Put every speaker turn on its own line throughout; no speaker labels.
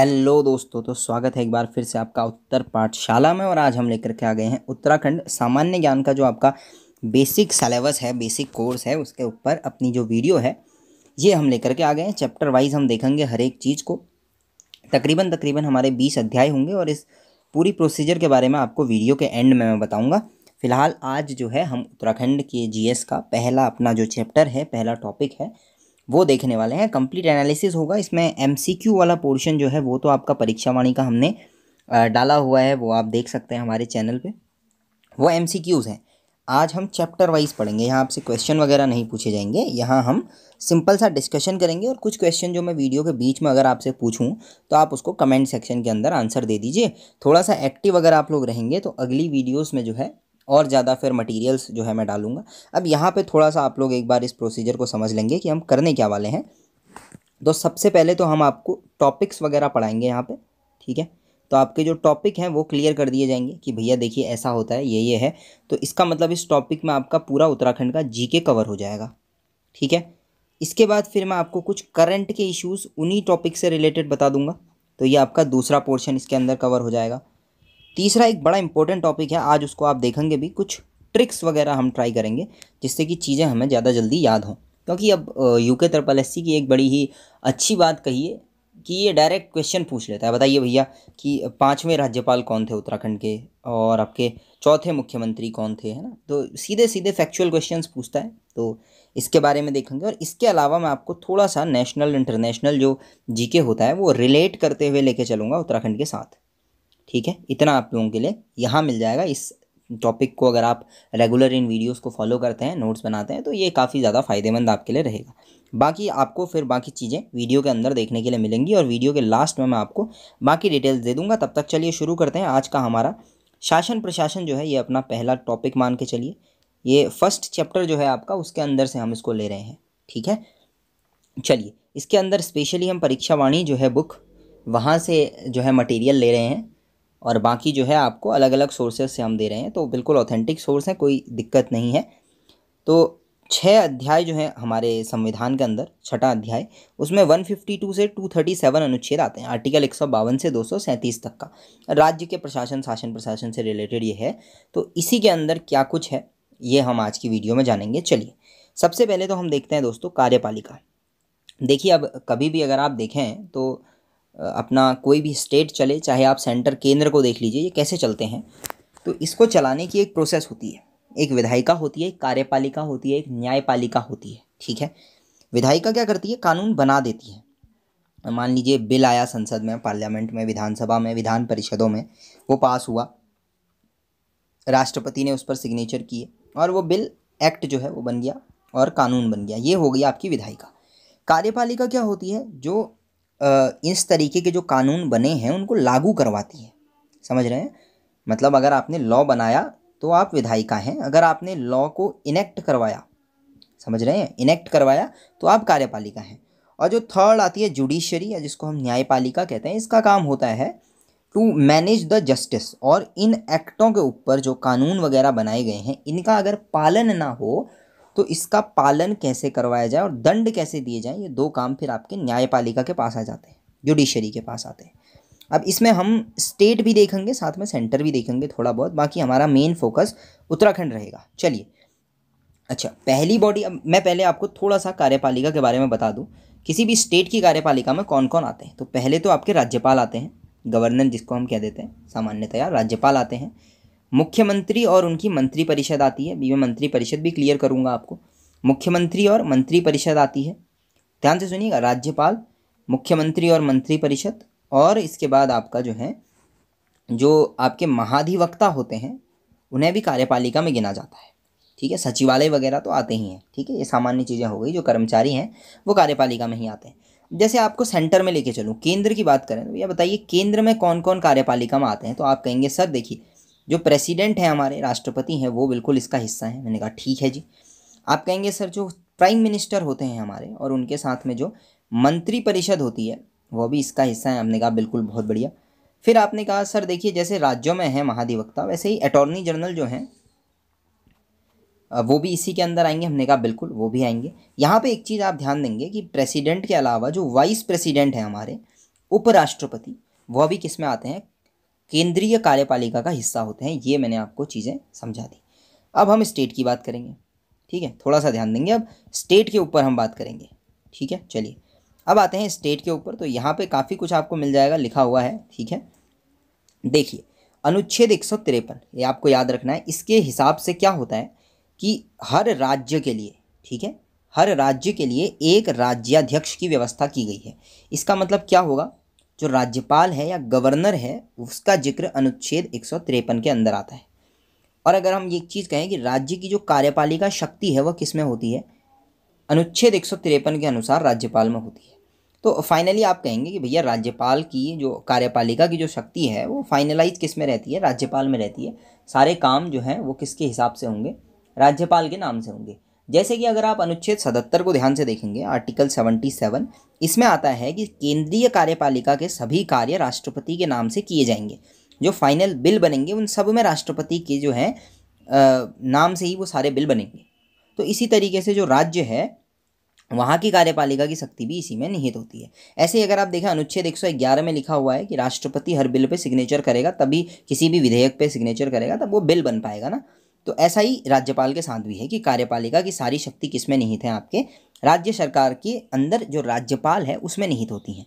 hello दोस्तों तो स्वागत है एक बार फिर से आपका उत्तर पाठशाला में और आज हम लेकर के आ गए हैं उत्तराखंड सामान्य ज्ञान का जो आपका बेसिक सिलेबस है बेसिक कोर्स है उसके ऊपर अपनी जो वीडियो है ये हम लेकर के आ गए हैं चैप्टर वाइज हम देखेंगे हर एक चीज़ को तकरीबन तकरीबन हमारे बीस अध्याय होंगे और इस पूरी प्रोसीजर के बारे में आपको वीडियो के एंड में मैं बताऊँगा फिलहाल आज जो है हम उत्तराखंड के जी का पहला अपना जो चैप्टर है पहला टॉपिक है वो देखने वाले हैं कंप्लीट एनालिसिस होगा इसमें एमसीक्यू वाला पोर्शन जो है वो तो आपका परीक्षा वाणी का हमने डाला हुआ है वो आप देख सकते हैं हमारे चैनल पे वो एम हैं आज हम चैप्टर वाइज पढ़ेंगे यहाँ आपसे क्वेश्चन वगैरह नहीं पूछे जाएंगे यहाँ हम सिंपल सा डिस्कशन करेंगे और कुछ क्वेश्चन जो मैं वीडियो के बीच में अगर आपसे पूछूं तो आप उसको कमेंट सेक्शन के अंदर आंसर दे दीजिए थोड़ा सा एक्टिव अगर आप लोग रहेंगे तो अगली वीडियोस में जो है और ज़्यादा फिर मटेरियल्स जो है मैं डालूंगा अब यहाँ पे थोड़ा सा आप लोग एक बार इस प्रोसीजर को समझ लेंगे कि हम करने क्या वाले हैं तो सबसे पहले तो हम आपको टॉपिक्स वगैरह पढ़ाएंगे यहाँ पर ठीक है तो आपके जो टॉपिक हैं वो क्लियर कर दिए जाएंगे कि भैया देखिए ऐसा होता है ये ये है तो इसका मतलब इस टॉपिक में आपका पूरा उत्तराखंड का जी कवर हो जाएगा ठीक है इसके बाद फिर मैं आपको कुछ करंट के इश्यूज़ उन्हीं टॉपिक से रिलेटेड बता दूंगा तो ये आपका दूसरा पोर्शन इसके अंदर कवर हो जाएगा तीसरा एक बड़ा इंपॉर्टेंट टॉपिक है आज उसको आप देखेंगे भी कुछ ट्रिक्स वगैरह हम ट्राई करेंगे जिससे कि चीज़ें हमें ज़्यादा जल्दी याद हों क्योंकि अब यू के तरपल एस की एक बड़ी ही अच्छी बात कही है कि ये डायरेक्ट क्वेश्चन पूछ लेता है बताइए भैया कि पाँचवें राज्यपाल कौन थे उत्तराखंड के और आपके चौथे मुख्यमंत्री कौन थे है ना तो सीधे सीधे फैक्चुअल क्वेश्चंस पूछता है तो इसके बारे में देखेंगे और इसके अलावा मैं आपको थोड़ा सा नेशनल इंटरनेशनल जो जीके होता है वो रिलेट करते हुए लेके चलूँगा उत्तराखंड के साथ ठीक है इतना आप लोगों के लिए यहाँ मिल जाएगा इस टॉपिक को अगर आप रेगुलर इन वीडियोस को फॉलो करते हैं नोट्स बनाते हैं तो ये काफ़ी ज़्यादा फायदेमंद आपके लिए रहेगा बाकी आपको फिर बाकी चीज़ें वीडियो के अंदर देखने के लिए मिलेंगी और वीडियो के लास्ट में मैं आपको बाकी डिटेल्स दे दूँगा तब तक चलिए शुरू करते हैं आज का हमारा शासन प्रशासन जो है ये अपना पहला टॉपिक मान के चलिए ये फर्स्ट चैप्टर जो है आपका उसके अंदर से हम इसको ले रहे हैं ठीक है चलिए इसके अंदर स्पेशली हम परीक्षा वाणी जो है बुक वहाँ से जो है मटेरियल ले रहे हैं और बाकी जो है आपको अलग अलग सोर्सेज से हम दे रहे हैं तो बिल्कुल ऑथेंटिक सोर्स हैं कोई दिक्कत नहीं है तो छः अध्याय जो है हमारे संविधान के अंदर छठा अध्याय उसमें 152 से 237 अनुच्छेद आते हैं आर्टिकल एक से दो तक का राज्य के प्रशासन शासन प्रशासन से रिलेटेड ये है तो इसी के अंदर क्या कुछ है ये हम आज की वीडियो में जानेंगे चलिए सबसे पहले तो हम देखते हैं दोस्तों कार्यपालिका देखिए अब कभी भी अगर आप देखें तो अपना कोई भी स्टेट चले चाहे आप सेंटर केंद्र को देख लीजिए ये कैसे चलते हैं तो इसको चलाने की एक प्रोसेस होती है एक विधायिका होती है एक कार्यपालिका होती है एक न्यायपालिका होती है ठीक है विधायिका क्या करती है कानून बना देती है मान लीजिए बिल आया संसद में पार्लियामेंट में विधानसभा में विधान परिषदों में वो पास हुआ राष्ट्रपति ने उस पर सिग्नेचर किए और वो बिल एक्ट जो है वो बन गया और कानून बन गया ये हो गया आपकी विधायिका कार्यपालिका क्या होती है जो इस तरीके के जो कानून बने हैं उनको लागू करवाती है समझ रहे हैं मतलब अगर आपने लॉ बनाया तो आप विधायिका हैं अगर आपने लॉ को इनेक्ट करवाया समझ रहे हैं इनेक्ट करवाया तो आप कार्यपालिका हैं और जो थर्ड आती है जुडिशरी या जिसको हम न्यायपालिका कहते हैं इसका काम होता है टू मैनेज द जस्टिस और इन एक्टों के ऊपर जो कानून वगैरह बनाए गए हैं इनका अगर पालन ना हो तो इसका पालन कैसे करवाया जाए और दंड कैसे दिए जाएँ ये दो काम फिर आपके न्यायपालिका के पास आ जाते हैं जुडिशरी के पास आते हैं अब इसमें हम स्टेट भी देखेंगे साथ में सेंटर भी देखेंगे थोड़ा बहुत बाकी हमारा मेन फोकस उत्तराखंड रहेगा चलिए अच्छा पहली बॉडी अब मैं पहले आपको थोड़ा सा कार्यपालिका के बारे में बता दूँ किसी भी स्टेट की कार्यपालिका में कौन कौन आते हैं तो पहले तो आपके राज्यपाल आते हैं गवर्नर जिसको हम कह देते हैं सामान्यतया राज्यपाल आते हैं मुख्यमंत्री और उनकी मंत्री परिषद आती है मैं मंत्री परिषद भी क्लियर करूँगा आपको मुख्यमंत्री और मंत्री परिषद आती है ध्यान से सुनिएगा राज्यपाल मुख्यमंत्री और मंत्री परिषद और इसके बाद आपका जो है जो आपके महाधिवक्ता होते हैं उन्हें भी कार्यपालिका में गिना जाता है ठीक है सचिवालय वगैरह तो आते ही हैं ठीक है ये सामान्य चीज़ें हो गई जो कर्मचारी हैं वो कार्यपालिका में ही आते हैं जैसे आपको सेंटर में लेके चलूँ केंद्र की बात करें तो भैया बताइए केंद्र में कौन कौन कार्यपालिका में आते हैं तो आप कहेंगे सर देखिए जो प्रेसिडेंट हैं हमारे राष्ट्रपति हैं वो बिल्कुल इसका हिस्सा हैं मैंने कहा ठीक है जी आप कहेंगे सर जो प्राइम मिनिस्टर होते हैं हमारे और उनके साथ में जो मंत्री परिषद होती है वो भी इसका हिस्सा है हमने कहा बिल्कुल बहुत बढ़िया फिर आपने कहा सर देखिए जैसे राज्यों में है महाधिवक्ता वैसे ही अटॉर्नी जनरल जो हैं वो भी इसी के अंदर आएंगे हमने कहा बिल्कुल वो भी आएंगे यहाँ पे एक चीज़ आप ध्यान देंगे कि प्रेसिडेंट के अलावा जो वाइस प्रेसिडेंट हैं हमारे उपराष्ट्रपति वह भी किस में आते हैं केंद्रीय कार्यपालिका का हिस्सा होते हैं ये मैंने आपको चीज़ें समझा दी अब हम स्टेट की बात करेंगे ठीक है थोड़ा सा ध्यान देंगे अब स्टेट के ऊपर हम बात करेंगे ठीक है चलिए अब आते हैं स्टेट के ऊपर तो यहाँ पे काफ़ी कुछ आपको मिल जाएगा लिखा हुआ है ठीक है देखिए अनुच्छेद एक ये आपको याद रखना है इसके हिसाब से क्या होता है कि हर राज्य के लिए ठीक है हर राज्य के लिए एक राज्याध्यक्ष की व्यवस्था की गई है इसका मतलब क्या होगा जो राज्यपाल है या गवर्नर है उसका जिक्र अनुच्छेद एक के अंदर आता है और अगर हम ये चीज़ कहें कि राज्य की जो कार्यपालिका शक्ति है वह किस में होती है अनुच्छेद एक के अनुसार राज्यपाल में होती है तो फाइनली आप कहेंगे कि भैया राज्यपाल की जो कार्यपालिका की जो शक्ति है वो फाइनलाइज किस में रहती है राज्यपाल में रहती है सारे काम जो हैं वो किसके हिसाब से होंगे राज्यपाल के नाम से होंगे जैसे कि अगर आप अनुच्छेद सतहत्तर को ध्यान से देखेंगे आर्टिकल सेवेंटी सेवन इसमें आता है कि केंद्रीय कार्यपालिका के सभी कार्य राष्ट्रपति के नाम से किए जाएंगे जो फाइनल बिल बनेंगे उन सब में राष्ट्रपति के जो है नाम से ही वो सारे बिल बनेंगे तो इसी तरीके से जो राज्य है वहाँ की कार्यपालिका की शक्ति भी इसी में निहित होती है ऐसे ही अगर आप देखें अनुच्छेद एक में लिखा हुआ है कि राष्ट्रपति हर बिल पे सिग्नेचर करेगा तभी किसी भी विधेयक पे सिग्नेचर करेगा तब वो बिल बन पाएगा ना तो ऐसा ही राज्यपाल के साथ भी है कि कार्यपालिका की सारी शक्ति किसमें निहित है आपके राज्य सरकार के अंदर जो राज्यपाल है उसमें निहित होती हैं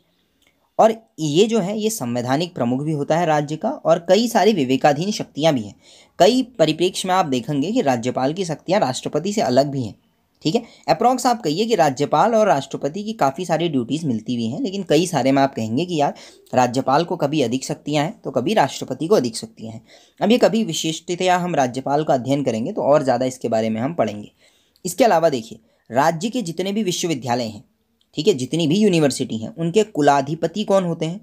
और ये जो है ये संवैधानिक प्रमुख भी होता है राज्य का और कई सारी विवेकाधीन शक्तियाँ भी हैं कई परिप्रेक्ष्य में आप देखेंगे कि राज्यपाल की शक्तियाँ राष्ट्रपति से अलग भी हैं ठीक है अप्रॉक्स आप कहिए कि राज्यपाल और राष्ट्रपति की काफ़ी सारी ड्यूटीज़ मिलती हुई हैं लेकिन कई सारे में आप कहेंगे कि यार राज्यपाल को कभी अधिक शक्तियाँ हैं तो कभी राष्ट्रपति को अधिक शक्तियाँ हैं अब ये कभी विशिष्टतया हम राज्यपाल का अध्ययन करेंगे तो और ज़्यादा इसके बारे में हम पढ़ेंगे इसके अलावा देखिए राज्य के जितने भी विश्वविद्यालय हैं ठीक है जितनी भी यूनिवर्सिटी हैं उनके कुलाधिपति कौन होते हैं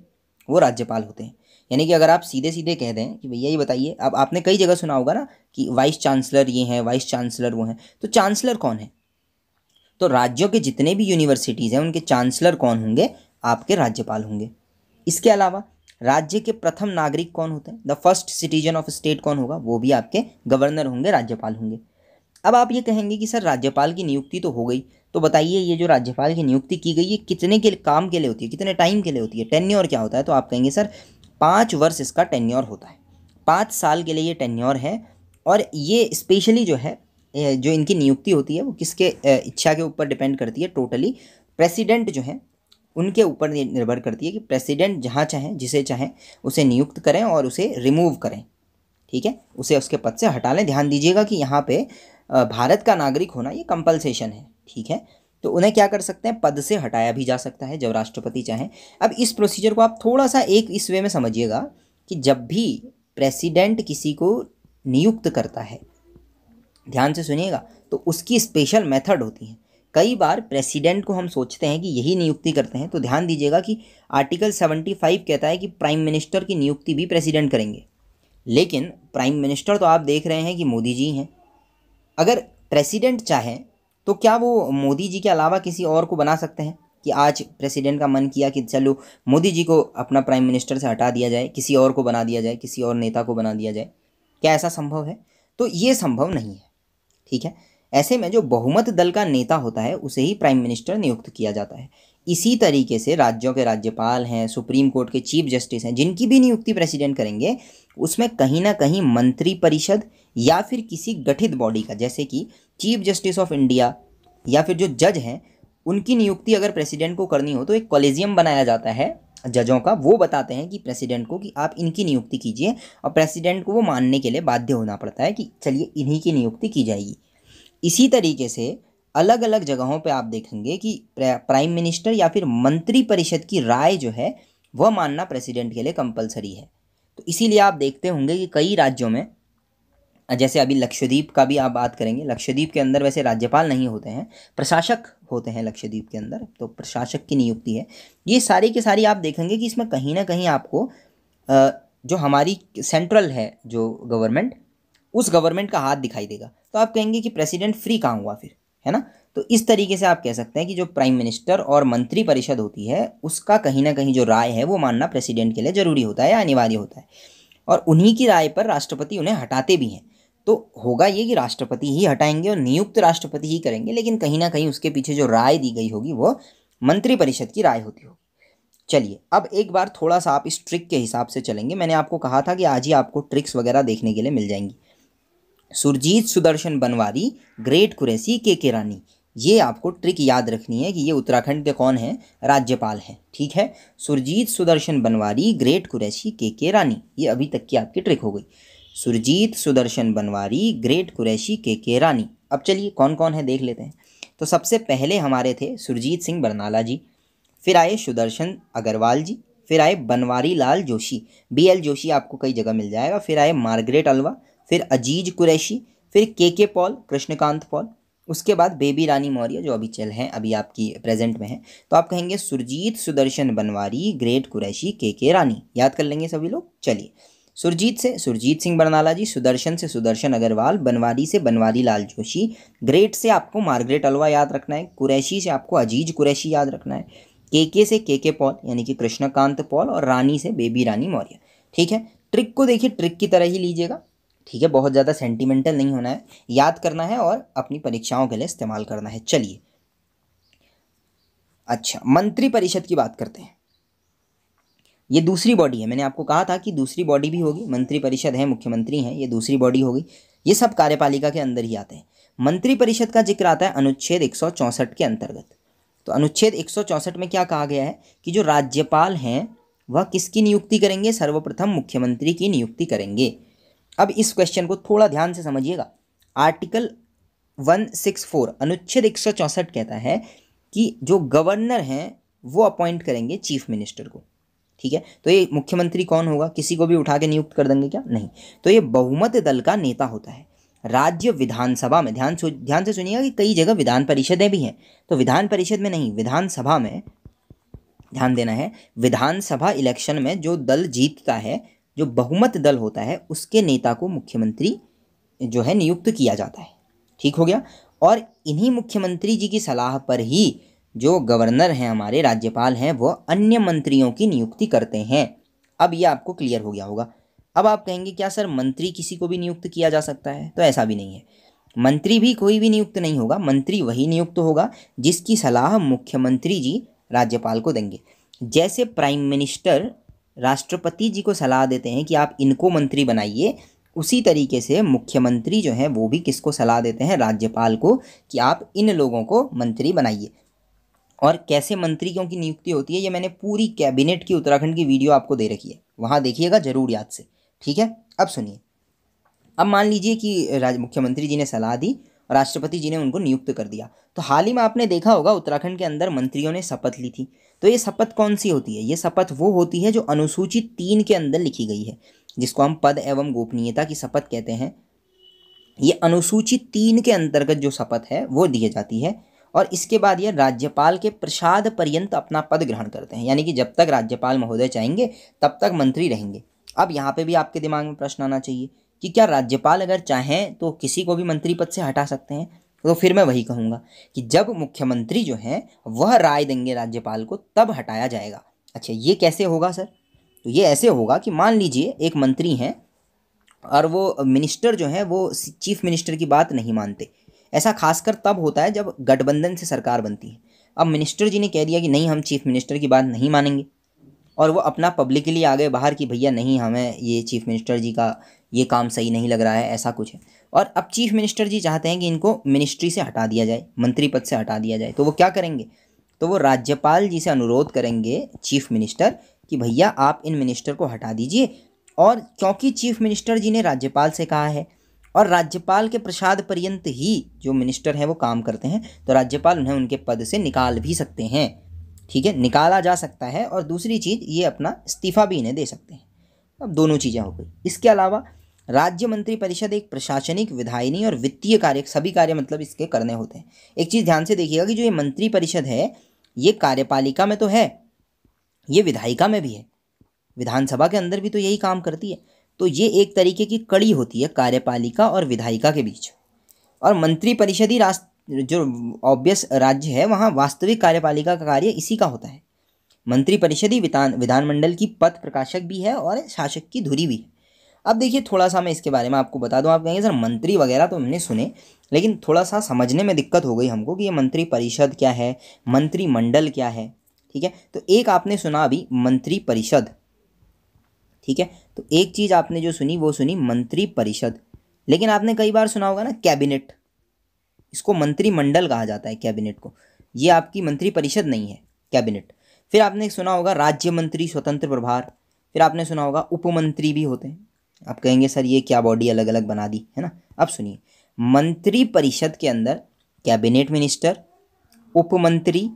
वो राज्यपाल होते हैं यानी कि अगर आप सीधे सीधे कह दें कि भैया ये बताइए अब आपने कई जगह सुना होगा ना कि वाइस चांसलर ये हैं वाइस चांसलर वो हैं तो चांसलर कौन है तो राज्यों के जितने भी यूनिवर्सिटीज़ हैं उनके चांसलर कौन होंगे आपके राज्यपाल होंगे इसके अलावा राज्य के प्रथम नागरिक कौन होते हैं the first citizen of state कौन होगा वो भी आपके गवर्नर होंगे राज्यपाल होंगे अब आप ये कहेंगे कि सर राज्यपाल की नियुक्ति तो हो गई तो बताइए ये जो राज्यपाल की नियुक्ति की गई है कितने के काम के लिए होती है कितने टाइम के लिए होती है टेन्योर क्या होता है तो आप कहेंगे सर पाँच वर्ष इसका टेन्योर होता है पाँच साल के लिए ये टेन्योर है और ये स्पेशली जो है जो इनकी नियुक्ति होती है वो किसके इच्छा के ऊपर डिपेंड करती है टोटली प्रेसिडेंट जो है उनके ऊपर निर्भर करती है कि प्रेसिडेंट जहाँ चाहें जिसे चाहें उसे नियुक्त करें और उसे रिमूव करें ठीक है उसे उसके पद से हटा लें ध्यान दीजिएगा कि यहाँ पे भारत का नागरिक होना ये कंपलसेशन है ठीक है तो उन्हें क्या कर सकते हैं पद से हटाया भी जा सकता है जब राष्ट्रपति चाहें अब इस प्रोसीजर को आप थोड़ा सा एक इस वे में समझिएगा कि जब भी प्रेसिडेंट किसी को नियुक्त करता है ध्यान से सुनिएगा तो उसकी स्पेशल मेथड होती है कई बार प्रेसिडेंट को हम सोचते हैं कि यही नियुक्ति करते हैं तो ध्यान दीजिएगा कि आर्टिकल 75 कहता है कि प्राइम मिनिस्टर की नियुक्ति भी प्रेसिडेंट करेंगे लेकिन प्राइम मिनिस्टर तो आप देख रहे हैं कि मोदी जी हैं अगर प्रेसिडेंट चाहें तो क्या वो मोदी जी के अलावा किसी और को बना सकते हैं कि आज प्रेसिडेंट का मन किया कि चलो मोदी जी को अपना प्राइम मिनिस्टर से हटा दिया जाए किसी और को बना दिया जाए किसी और नेता को बना दिया जाए क्या ऐसा संभव है तो ये संभव नहीं है ठीक है ऐसे में जो बहुमत दल का नेता होता है उसे ही प्राइम मिनिस्टर नियुक्त किया जाता है इसी तरीके से राज्यों के राज्यपाल हैं सुप्रीम कोर्ट के चीफ जस्टिस हैं जिनकी भी नियुक्ति प्रेसिडेंट करेंगे उसमें कहीं ना कहीं मंत्री परिषद या फिर किसी गठित बॉडी का जैसे कि चीफ जस्टिस ऑफ इंडिया या फिर जो जज हैं उनकी नियुक्ति अगर प्रेसिडेंट को करनी हो तो एक कॉलेजियम बनाया जाता है जजों का वो बताते हैं कि प्रेसिडेंट को कि आप इनकी नियुक्ति कीजिए और प्रेसिडेंट को वो मानने के लिए बाध्य होना पड़ता है कि चलिए इन्हीं की नियुक्ति की जाएगी इसी तरीके से अलग अलग जगहों पे आप देखेंगे कि प्राइम मिनिस्टर या फिर मंत्री परिषद की राय जो है वह मानना प्रेसिडेंट के लिए कंपलसरी है तो इसीलिए आप देखते होंगे कि कई राज्यों में जैसे अभी लक्षद्वीप का भी आप बात करेंगे लक्षद्वीप के अंदर वैसे राज्यपाल नहीं होते हैं प्रशासक होते हैं लक्षद्वीप के अंदर तो प्रशासक की नियुक्ति है ये सारी की सारी आप देखेंगे कि इसमें कहीं ना कहीं आपको जो हमारी सेंट्रल है जो गवर्नमेंट उस गवर्नमेंट का हाथ दिखाई देगा तो आप कहेंगे कि प्रेसिडेंट फ्री कहाँ हुआ फिर है ना तो इस तरीके से आप कह सकते हैं कि जो प्राइम मिनिस्टर और मंत्री परिषद होती है उसका कहीं ना कहीं जो राय है वो मानना प्रेसिडेंट के लिए ज़रूरी होता है या अनिवार्य होता है और उन्हीं की राय पर राष्ट्रपति उन्हें हटाते भी हैं तो होगा ये कि राष्ट्रपति ही हटाएंगे और नियुक्त राष्ट्रपति ही करेंगे लेकिन कहीं ना कहीं उसके पीछे जो राय दी गई होगी वो मंत्रिपरिषद की राय होती होगी चलिए अब एक बार थोड़ा सा आप इस ट्रिक के हिसाब से चलेंगे मैंने आपको कहा था कि आज ही आपको ट्रिक्स वगैरह देखने के लिए मिल जाएंगी सुरजीत सुदर्शन बनवारी ग्रेट कुरैसी के के रानी ये आपको ट्रिक याद रखनी है कि ये उत्तराखंड के कौन हैं राज्यपाल हैं ठीक है सुरजीत सुदर्शन बनवारी ग्रेट कुरैसी के के रानी ये अभी तक की आपकी ट्रिक हो गई सुरजीत सुदर्शन बनवारी ग्रेट कुरैशी के के रानी अब चलिए कौन कौन है देख लेते हैं तो सबसे पहले हमारे थे सुरजीत सिंह बरनाला जी फिर आए सुदर्शन अग्रवाल जी फिर आए बनवारी लाल जोशी बी एल जोशी आपको कई जगह मिल जाएगा फिर आए मार्गरेट अलवा फिर अजीज कुरैशी फिर के के पॉल कृष्णकांत पॉल उसके बाद बेबी रानी मौर्य जो अभी चल हैं अभी आपकी प्रेजेंट में हैं तो आप कहेंगे सुरजीत सुदर्शन बनवारी ग्रेट कुरैशी के के रानी याद कर लेंगे सभी लोग चलिए सुरजीत से सुरजीत सिंह बरनाला जी सुदर्शन से सुदर्शन अग्रवाल बनवारी से बनवारी लाल जोशी ग्रेट से आपको मार्गरेट अलवा याद रखना है कुरैशी से आपको अजीज कुरैशी याद रखना है के के से के के पॉल यानी कि कृष्णकांत पॉल और रानी से बेबी रानी मौर्य ठीक है ट्रिक को देखिए ट्रिक की तरह ही लीजिएगा ठीक है बहुत ज़्यादा सेंटिमेंटल नहीं होना है याद करना है और अपनी परीक्षाओं के लिए इस्तेमाल करना है चलिए अच्छा मंत्री परिषद की बात करते हैं ये दूसरी बॉडी है मैंने आपको कहा था कि दूसरी बॉडी भी होगी मंत्रिपरिषद है मुख्यमंत्री हैं ये दूसरी बॉडी होगी ये सब कार्यपालिका के अंदर ही आते हैं मंत्रिपरिषद का जिक्र आता है अनुच्छेद एक के अंतर्गत तो अनुच्छेद एक में क्या कहा गया है कि जो राज्यपाल हैं वह किसकी नियुक्ति करेंगे सर्वप्रथम मुख्यमंत्री की नियुक्ति करेंगे अब इस क्वेश्चन को थोड़ा ध्यान से समझिएगा आर्टिकल 164 अनुच्छेद एक कहता है कि जो गवर्नर हैं वो अपॉइंट करेंगे चीफ मिनिस्टर को ठीक है तो ये मुख्यमंत्री कौन होगा किसी को भी उठा के नियुक्त कर देंगे क्या नहीं तो ये बहुमत दल का नेता होता है राज्य विधानसभा में ध्यान ध्यान से सुनिएगा कि कई जगह विधान परिषदें भी हैं तो विधान परिषद में नहीं विधानसभा में ध्यान देना है विधानसभा इलेक्शन में जो दल जीतता है जो बहुमत दल होता है उसके नेता को मुख्यमंत्री जो है नियुक्त किया जाता है ठीक हो गया और इन्हीं मुख्यमंत्री जी की सलाह पर ही जो गवर्नर हैं हमारे राज्यपाल हैं वो अन्य मंत्रियों की नियुक्ति करते हैं अब ये आपको क्लियर हो गया होगा अब आप कहेंगे क्या सर मंत्री किसी को भी नियुक्त किया जा सकता है तो ऐसा भी नहीं है मंत्री भी कोई भी नियुक्त नहीं होगा मंत्री वही नियुक्त होगा जिसकी सलाह मुख्यमंत्री जी राज्यपाल को देंगे जैसे प्राइम मिनिस्टर राष्ट्रपति जी को सलाह देते हैं कि आप इनको मंत्री बनाइए उसी तरीके से मुख्यमंत्री जो हैं वो भी किसको सलाह देते हैं राज्यपाल को कि आप इन लोगों को मंत्री बनाइए और कैसे मंत्रियों की नियुक्ति होती है ये मैंने पूरी कैबिनेट की उत्तराखंड की वीडियो आपको दे रखी है वहाँ देखिएगा जरूर याद से ठीक है अब सुनिए अब मान लीजिए कि राज मुख्यमंत्री जी ने सलाह दी और राष्ट्रपति जी ने उनको नियुक्त कर दिया तो हाल ही में आपने देखा होगा उत्तराखंड के अंदर मंत्रियों ने शपथ ली थी तो ये शपथ कौन सी होती है ये शपथ वो होती है जो अनुसूचित तीन के अंदर लिखी गई है जिसको हम पद एवं गोपनीयता की शपथ कहते हैं ये अनुसूचित तीन के अंतर्गत जो शपथ है वो दी जाती है और इसके बाद ये राज्यपाल के प्रसाद पर्यंत अपना पद ग्रहण करते हैं यानी कि जब तक राज्यपाल महोदय चाहेंगे तब तक मंत्री रहेंगे अब यहाँ पे भी आपके दिमाग में प्रश्न आना चाहिए कि क्या राज्यपाल अगर चाहें तो किसी को भी मंत्री पद से हटा सकते हैं तो फिर मैं वही कहूँगा कि जब मुख्यमंत्री जो हैं वह राय देंगे राज्यपाल को तब हटाया जाएगा अच्छा ये कैसे होगा सर तो ये ऐसे होगा कि मान लीजिए एक मंत्री हैं और वो मिनिस्टर जो हैं वो चीफ मिनिस्टर की बात नहीं मानते ऐसा खासकर तब होता है जब गठबंधन से सरकार बनती है अब मिनिस्टर जी ने कह दिया कि नहीं हम चीफ मिनिस्टर की बात नहीं मानेंगे और वो अपना पब्लिकली आ गए बाहर कि भैया नहीं हमें ये चीफ मिनिस्टर जी का ये काम सही नहीं लग रहा है ऐसा कुछ है और अब चीफ मिनिस्टर जी चाहते हैं कि इनको मिनिस्ट्री से हटा दिया जाए मंत्री पद से हटा दिया जाए तो वो क्या करेंगे तो वो राज्यपाल जी से अनुरोध करेंगे चीफ मिनिस्टर कि भैया आप इन मिनिस्टर को हटा दीजिए और क्योंकि चीफ मिनिस्टर जी ने राज्यपाल से कहा है और राज्यपाल के प्रसाद पर्यंत ही जो मिनिस्टर हैं वो काम करते हैं तो राज्यपाल उन्हें उनके पद से निकाल भी सकते हैं ठीक है निकाला जा सकता है और दूसरी चीज़ ये अपना इस्तीफा भी इन्हें दे सकते हैं अब दोनों चीज़ें हो गई इसके अलावा राज्य मंत्री परिषद एक प्रशासनिक विधायनी और वित्तीय कार्य सभी कार्य मतलब इसके करने होते हैं एक चीज़ ध्यान से देखिएगा कि जो ये मंत्री परिषद है ये कार्यपालिका में तो है ये विधायिका में भी है विधानसभा के अंदर भी तो यही काम करती है तो ये एक तरीके की कड़ी होती है कार्यपालिका और विधायिका के बीच और मंत्री ही राष्ट्र जो ऑब्वियस राज्य है वहाँ वास्तविक कार्यपालिका का कार्य इसी का होता है मंत्री ही विधान विधानमंडल की पथ प्रकाशक भी है और शासक की धुरी भी है अब देखिए थोड़ा सा मैं इसके बारे में आपको बता दूं आप कहेंगे सर मंत्री वगैरह तो हमने सुने लेकिन थोड़ा सा समझने में दिक्कत हो गई हमको कि ये मंत्री परिषद क्या है मंत्रिमंडल क्या है ठीक है तो एक आपने सुना अभी मंत्री परिषद ठीक है तो एक चीज़ आपने जो सुनी वो सुनी मंत्री परिषद लेकिन आपने कई बार सुना होगा ना कैबिनेट इसको मंत्रिमंडल कहा जाता है कैबिनेट को ये आपकी मंत्री परिषद नहीं है कैबिनेट फिर आपने सुना होगा राज्य मंत्री स्वतंत्र प्रभार फिर आपने सुना होगा उपमंत्री भी होते हैं आप कहेंगे सर ये क्या बॉडी अलग अलग बना दी है ना अब सुनिए मंत्री परिषद के अंदर कैबिनेट मिनिस्टर उपमंत्री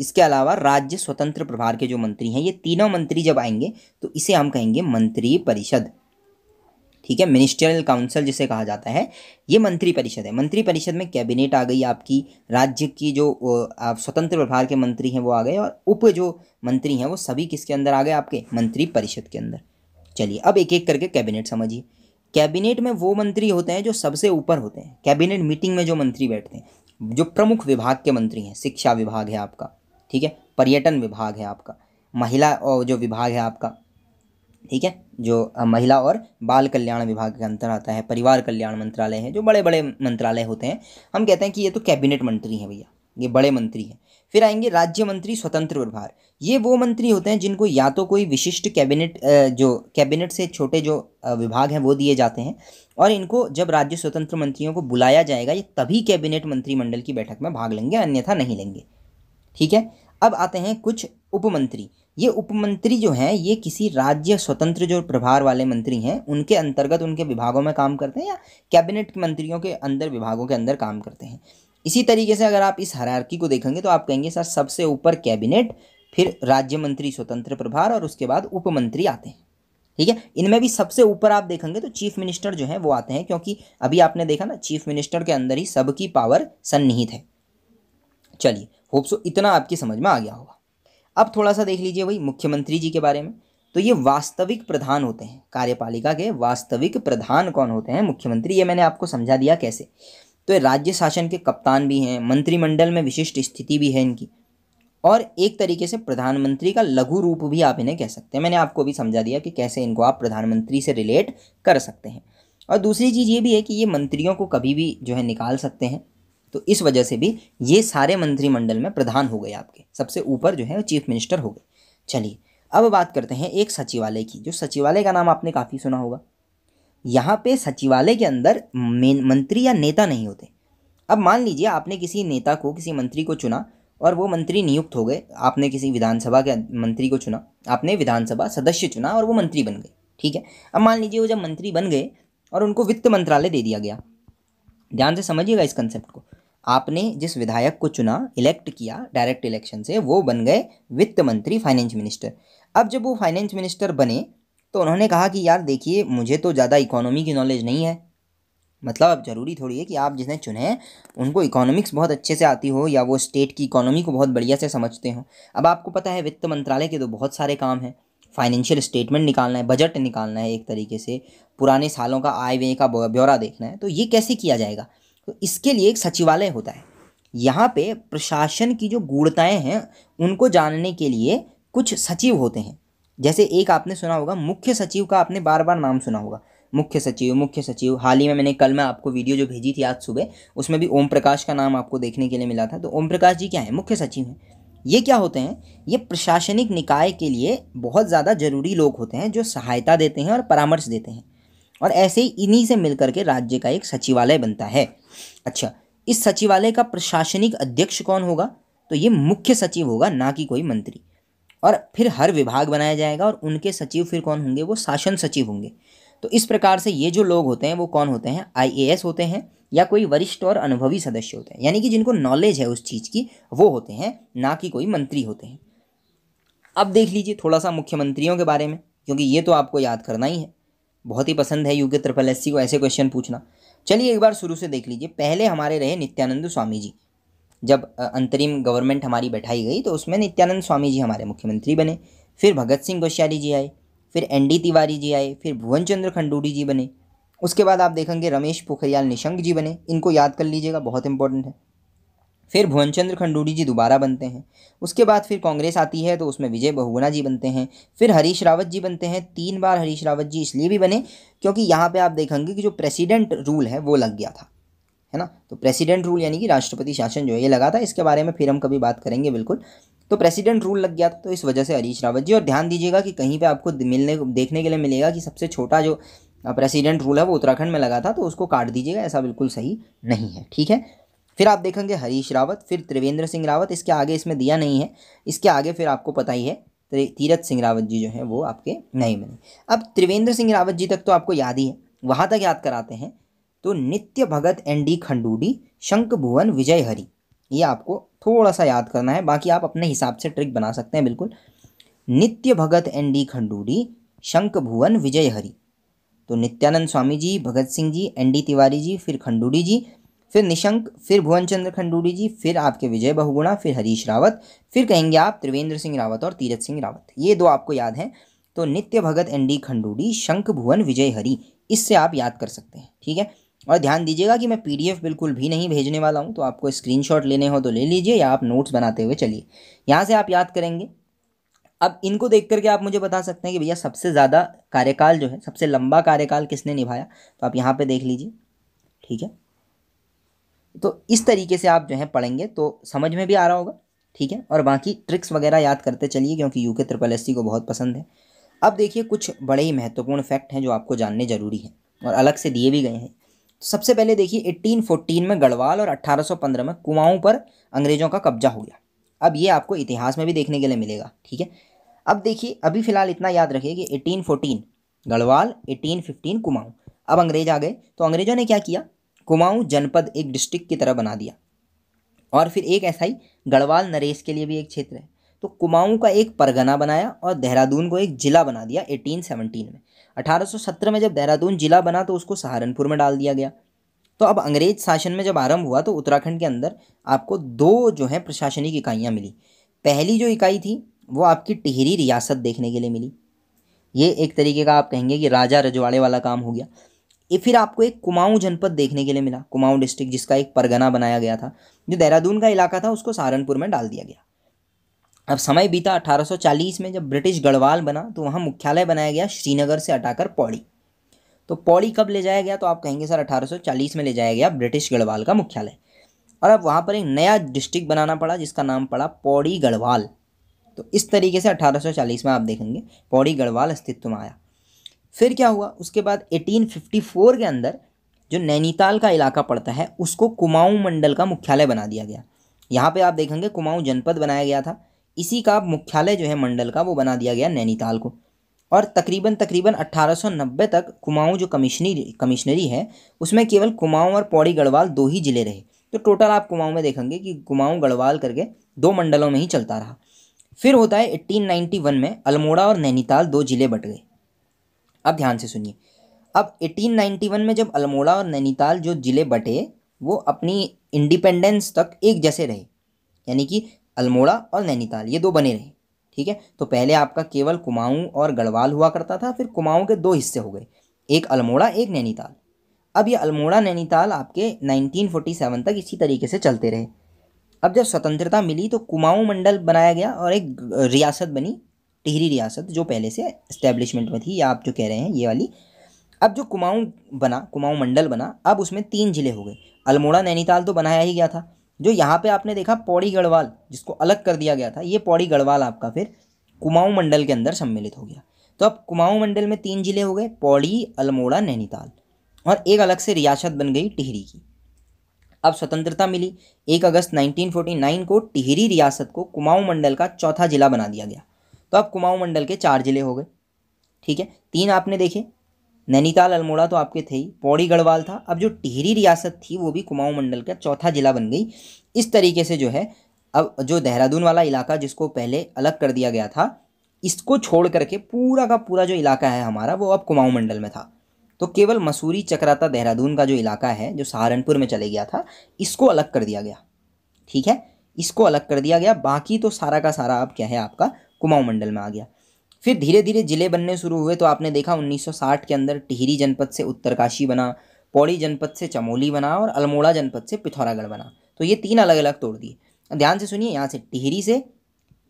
इसके अलावा राज्य स्वतंत्र प्रभार के जो मंत्री हैं ये तीनों मंत्री जब आएंगे तो इसे हम कहेंगे मंत्री परिषद ठीक है मिनिस्ट्रियल काउंसिल जिसे कहा जाता है ये मंत्री परिषद है मंत्री परिषद में कैबिनेट आ गई आपकी राज्य की जो आप स्वतंत्र प्रभार के मंत्री हैं वो आ गए और उप जो मंत्री हैं वो सभी किसके अंदर आ गए आपके मंत्री परिषद के अंदर चलिए अब एक एक करके कैबिनेट समझिए कैबिनेट में वो मंत्री होते हैं जो सबसे ऊपर होते हैं कैबिनेट मीटिंग में जो मंत्री बैठते हैं जो प्रमुख विभाग के मंत्री हैं शिक्षा विभाग है आपका ठीक है पर्यटन विभाग है आपका महिला और जो विभाग है आपका ठीक है जो महिला और बाल कल्याण विभाग के अंतर आता है परिवार कल्याण मंत्रालय है जो बड़े बड़े मंत्रालय होते हैं हम कहते हैं कि ये तो कैबिनेट मंत्री हैं भैया ये बड़े मंत्री हैं फिर आएंगे राज्य मंत्री स्वतंत्र प्रभार ये वो मंत्री होते हैं जिनको या तो कोई विशिष्ट कैबिनेट जो कैबिनेट से छोटे जो विभाग हैं वो दिए जाते हैं और इनको जब राज्य स्वतंत्र मंत्रियों को बुलाया जाएगा ये तभी कैबिनेट मंत्रिमंडल की बैठक में भाग लेंगे अन्यथा नहीं लेंगे ठीक है अब आते हैं कुछ उपमंत्री ये उपमंत्री जो हैं ये किसी राज्य स्वतंत्र जो प्रभार वाले मंत्री हैं उनके अंतर्गत उनके विभागों में काम करते हैं या कैबिनेट मंत्रियों के अंदर विभागों के अंदर काम करते हैं इसी तरीके से अगर आप इस हरारकी को देखेंगे तो आप कहेंगे सर सबसे ऊपर कैबिनेट फिर राज्य मंत्री स्वतंत्र प्रभार और उसके बाद उपमंत्री आते हैं ठीक है इनमें भी सबसे ऊपर आप देखेंगे तो चीफ मिनिस्टर जो है वो आते हैं क्योंकि अभी आपने देखा ना चीफ मिनिस्टर के अंदर ही सबकी पावर सन्निहित है चलिए होप सो इतना आपकी समझ में आ गया होगा अब थोड़ा सा देख लीजिए भाई मुख्यमंत्री जी के बारे में तो ये वास्तविक प्रधान होते हैं कार्यपालिका के वास्तविक प्रधान कौन होते हैं मुख्यमंत्री ये मैंने आपको समझा दिया कैसे तो ये राज्य शासन के कप्तान भी हैं मंत्रिमंडल में विशिष्ट स्थिति भी है इनकी और एक तरीके से प्रधानमंत्री का लघु रूप भी आप इन्हें कह सकते हैं मैंने आपको भी समझा दिया कि कैसे इनको आप प्रधानमंत्री से रिलेट कर सकते हैं और दूसरी चीज़ ये भी है कि ये मंत्रियों को कभी भी जो है निकाल सकते हैं तो इस वजह से भी ये सारे मंत्रिमंडल में प्रधान हो गए आपके सबसे ऊपर जो है वो चीफ मिनिस्टर हो गए चलिए अब बात करते हैं एक सचिवालय की जो सचिवालय का नाम आपने काफ़ी सुना होगा यहाँ पे सचिवालय के अंदर मंत्री या नेता नहीं होते अब मान लीजिए आपने किसी नेता को किसी मंत्री को चुना और वो मंत्री नियुक्त हो गए आपने किसी विधानसभा के मंत्री को चुना आपने विधानसभा सदस्य चुना और वो मंत्री बन गए ठीक है अब मान लीजिए वो जब मंत्री बन गए और उनको वित्त मंत्रालय दे दिया गया ध्यान से समझिएगा इस कंसेप्ट को आपने जिस विधायक को चुना इलेक्ट किया डायरेक्ट इलेक्शन से वो बन गए वित्त मंत्री फाइनेंस मिनिस्टर अब जब वो फाइनेंस मिनिस्टर बने तो उन्होंने कहा कि यार देखिए मुझे तो ज़्यादा इकोनॉमी की नॉलेज नहीं है मतलब अब ज़रूरी थोड़ी है कि आप जिसने चुने उनको इकोनॉमिक्स बहुत अच्छे से आती हो या वो स्टेट की इकोनॉमी को बहुत बढ़िया से समझते हो अब आपको पता है वित्त मंत्रालय के तो बहुत सारे काम हैं फाइनेंशियल स्टेटमेंट निकालना है बजट निकालना है एक तरीके से पुराने सालों का आय व्यय का ब्यौरा देखना है तो ये कैसे किया जाएगा तो इसके लिए एक सचिवालय होता है यहाँ पे प्रशासन की जो गूढ़ताएँ हैं उनको जानने के लिए कुछ सचिव होते हैं जैसे एक आपने सुना होगा मुख्य सचिव का आपने बार बार नाम सुना होगा मुख्य सचिव मुख्य सचिव हाल ही में मैंने कल मैं आपको वीडियो जो भेजी थी आज सुबह उसमें भी ओम प्रकाश का नाम आपको देखने के लिए मिला था तो ओम प्रकाश जी क्या है मुख्य सचिव हैं ये क्या होते हैं ये प्रशासनिक निकाय के लिए बहुत ज़्यादा ज़रूरी लोग होते हैं जो सहायता देते हैं और परामर्श देते हैं और ऐसे ही इन्हीं से मिलकर के राज्य का एक सचिवालय बनता है अच्छा इस सचिवालय का प्रशासनिक अध्यक्ष कौन होगा तो ये मुख्य सचिव होगा ना कि कोई मंत्री और फिर हर विभाग बनाया जाएगा और उनके सचिव फिर कौन होंगे वो शासन सचिव होंगे तो इस प्रकार से ये जो लोग होते हैं वो कौन होते हैं आईएएस होते हैं या कोई वरिष्ठ और अनुभवी सदस्य होते हैं यानी कि जिनको नॉलेज है उस चीज़ की वो होते हैं ना कि कोई मंत्री होते हैं अब देख लीजिए थोड़ा सा मुख्यमंत्रियों के बारे में क्योंकि ये तो आपको याद करना ही है बहुत ही पसंद है यू के को ऐसे क्वेश्चन पूछना चलिए एक बार शुरू से देख लीजिए पहले हमारे रहे नित्यानंद स्वामी जी जब अंतरिम गवर्नमेंट हमारी बैठाई गई तो उसमें नित्यानंद स्वामी जी हमारे मुख्यमंत्री बने फिर भगत सिंह कोश्यारी जी आए फिर एन डी तिवारी जी आए फिर भुवन चंद्र खंडूरी जी बने उसके बाद आप देखेंगे रमेश पोखरियाल निशंक जी बने इनको याद कर लीजिएगा बहुत इंपॉर्टेंट है फिर भुवनचंद्र खंडूरी जी दोबारा बनते हैं उसके बाद फिर कांग्रेस आती है तो उसमें विजय बहुगुणा जी बनते हैं फिर हरीश रावत जी बनते हैं तीन बार हरीश रावत जी इसलिए भी बने क्योंकि यहाँ पे आप देखेंगे कि जो प्रेसिडेंट रूल है वो लग गया था है ना तो प्रेसिडेंट रूल यानी कि राष्ट्रपति शासन जो है ये लगा था इसके बारे में फिर हम कभी बात करेंगे बिल्कुल तो प्रेसिडेंट रूल लग गया था तो इस वजह से हरीश रावत जी और ध्यान दीजिएगा कि कहीं पे आपको मिलने देखने के लिए मिलेगा कि सबसे छोटा जो प्रेसिडेंट रूल है वो उत्तराखंड में लगा था तो उसको काट दीजिएगा ऐसा बिल्कुल सही नहीं है ठीक है फिर आप देखेंगे हरीश रावत फिर त्रिवेंद्र सिंह रावत इसके आगे इसमें दिया नहीं है इसके आगे फिर आपको पता ही है तीरथ सिंह रावत जी जो हैं वो आपके नहीं बने अब त्रिवेंद्र सिंह रावत जी तक तो आपको याद ही है वहाँ तक याद कराते हैं तो नित्य भगत एन डी खंडूडी शंख भुवन विजय हरी ये आपको थोड़ा सा याद करना है बाकी आप अपने हिसाब से ट्रिक बना सकते हैं बिल्कुल नित्य भगत एन डी खंडूडी शंख भुवन विजय हरी तो नित्यानंद स्वामी जी भगत सिंह जी एन डी तिवारी जी फिर खंडूड़ी जी फिर निशंक फिर भुवन चंद्र खंडूरी जी फिर आपके विजय बहुगुणा फिर हरीश रावत फिर कहेंगे आप त्रिवेंद्र सिंह रावत और तीरथ सिंह रावत ये दो आपको याद हैं तो नित्य भगत एन डी खंडूरी शंख भुवन विजय हरी इससे आप याद कर सकते हैं ठीक है और ध्यान दीजिएगा कि मैं पीडीएफ बिल्कुल भी नहीं भेजने वाला हूँ तो आपको स्क्रीनशॉट लेने हो तो ले लीजिए या आप नोट्स बनाते हुए चलिए यहाँ से आप याद करेंगे अब इनको देख करके आप मुझे बता सकते हैं कि भैया सबसे ज़्यादा कार्यकाल जो है सबसे लंबा कार्यकाल किसने निभाया तो आप यहाँ पे देख लीजिए ठीक है तो इस तरीके से आप जो है पढ़ेंगे तो समझ में भी आ रहा होगा ठीक है और बाकी ट्रिक्स वगैरह याद करते चलिए क्योंकि यू के ट्रिपल एस को बहुत पसंद है अब देखिए कुछ बड़े ही महत्वपूर्ण फैक्ट हैं जो आपको जानने जरूरी हैं और अलग से दिए भी गए हैं तो सबसे पहले देखिए 1814 में गढ़वाल और 1815 में कुमाऊं पर अंग्रेज़ों का कब्जा हो गया अब ये आपको इतिहास में भी देखने के लिए मिलेगा ठीक है अब देखिए अभी फ़िलहाल इतना याद रखिए कि 1814 गढ़वाल फिफ्टीन कुमाऊं अब अंग्रेज आ गए तो अंग्रेज़ों ने क्या किया कुमाऊं जनपद एक डिस्ट्रिक्ट की तरह बना दिया और फिर एक ऐसा ही गढ़वाल नरेश के लिए भी एक क्षेत्र है तो कुमाऊं का एक परगना बनाया और देहरादून को एक ज़िला बना दिया 1817 में 1817 में जब देहरादून ज़िला बना तो उसको सहारनपुर में डाल दिया गया तो अब अंग्रेज शासन में जब आरंभ हुआ तो उत्तराखंड के अंदर आपको दो जो है प्रशासनिक इकाइयाँ मिली पहली जो इकाई थी वो आपकी टिहरी रियासत देखने के लिए मिली ये एक तरीके का आप कहेंगे कि राजा रजवाड़े वाला काम हो गया ये फिर आपको एक कुमाऊं जनपद देखने के लिए मिला कुमाऊं डिस्ट्रिक्ट जिसका एक परगना बनाया गया था जो देहरादून का इलाका था उसको सहारनपुर में डाल दिया गया अब समय बीता 1840 में जब ब्रिटिश गढ़वाल बना तो वहाँ मुख्यालय बनाया गया श्रीनगर से हटाकर पौड़ी तो पौड़ी कब ले जाया गया तो आप कहेंगे सर 1840 में ले जाया गया ब्रिटिश गढ़वाल का मुख्यालय और अब वहाँ पर एक नया डिस्ट्रिक्ट बनाना पड़ा जिसका नाम पड़ा पौड़ी गढ़वाल तो इस तरीके से 1840 में आप देखेंगे पौड़ी गढ़वाल अस्तित्व में आया फिर क्या हुआ उसके बाद 1854 के अंदर जो नैनीताल का इलाका पड़ता है उसको कुमाऊं मंडल का मुख्यालय बना दिया गया यहाँ पे आप देखेंगे कुमाऊं जनपद बनाया गया था इसी का मुख्यालय जो है मंडल का वो बना दिया गया नैनीताल को और तकरीबन तकरीबन 1890 तक कुमाऊं जो कमिश्नरी कमिश्नरी है उसमें केवल कुमाऊं और पौड़ी गढ़वाल दो ही ज़िले रहे तो टोटल आप कुमाऊं में देखेंगे कि कुमाऊं गढ़वाल करके दो मंडलों में ही चलता रहा फिर होता है 1891 में अल्मोड़ा और नैनीताल दो ज़िले बट गए अब ध्यान से सुनिए अब 1891 में जब अल्मोड़ा और नैनीताल जो ज़िले बटे वो अपनी इंडिपेंडेंस तक एक जैसे रहे यानी कि अल्मोड़ा और नैनीताल ये दो बने रहे ठीक है तो पहले आपका केवल कुमाऊँ और गढ़वाल हुआ करता था फिर कुमाऊँ के दो हिस्से हो गए एक अल्मोड़ा एक नैनीताल अब ये अल्मोड़ा नैनीताल आपके 1947 तक इसी तरीके से चलते रहे अब जब स्वतंत्रता मिली तो कुमाऊं मंडल बनाया गया और एक रियासत बनी टिहरी रियासत जो पहले से इस्टेब्लिशमेंट में थी या आप जो कह रहे हैं ये वाली अब जो कुमाऊं बना कुमाऊं मंडल बना अब उसमें तीन ज़िले हो गए अल्मोड़ा नैनीताल तो बनाया ही गया था जो यहाँ पे आपने देखा पौड़ी गढ़वाल जिसको अलग कर दिया गया था ये पौड़ी गढ़वाल आपका फिर कुमाऊं मंडल के अंदर सम्मिलित हो गया तो अब कुमाऊं मंडल में तीन ज़िले हो गए पौड़ी अल्मोड़ा नैनीताल और एक अलग से रियासत बन गई टिहरी की अब स्वतंत्रता मिली एक अगस्त नाइनटीन को टिहरी रियासत को कुमाऊँ मंडल का चौथा जिला बना दिया गया तो आप कुमाऊं मंडल के चार जिले हो गए ठीक है तीन आपने देखे नैनीताल अल्मोड़ा तो आपके थे ही पौड़ी गढ़वाल था अब जो टिहरी रियासत थी वो भी कुमाऊं मंडल का चौथा जिला बन गई इस तरीके से जो है अब जो देहरादून वाला इलाका जिसको पहले अलग कर दिया गया था इसको छोड़ करके पूरा का पूरा जो इलाका है हमारा वो अब कुमाऊं मंडल में था तो केवल मसूरी चक्राता देहरादून का जो इलाका है जो सहारनपुर में चले गया था इसको अलग कर दिया गया ठीक है इसको अलग कर दिया गया बाकी तो सारा का सारा अब क्या है आपका कुमाऊं मंडल में आ गया फिर धीरे धीरे जिले बनने शुरू हुए तो आपने देखा 1960 के अंदर टिहरी जनपद से उत्तरकाशी बना पौड़ी जनपद से चमोली बना और अल्मोड़ा जनपद से पिथौरागढ़ बना तो ये तीन अलग अलग तोड़ दिए ध्यान से सुनिए यहाँ से टिहरी से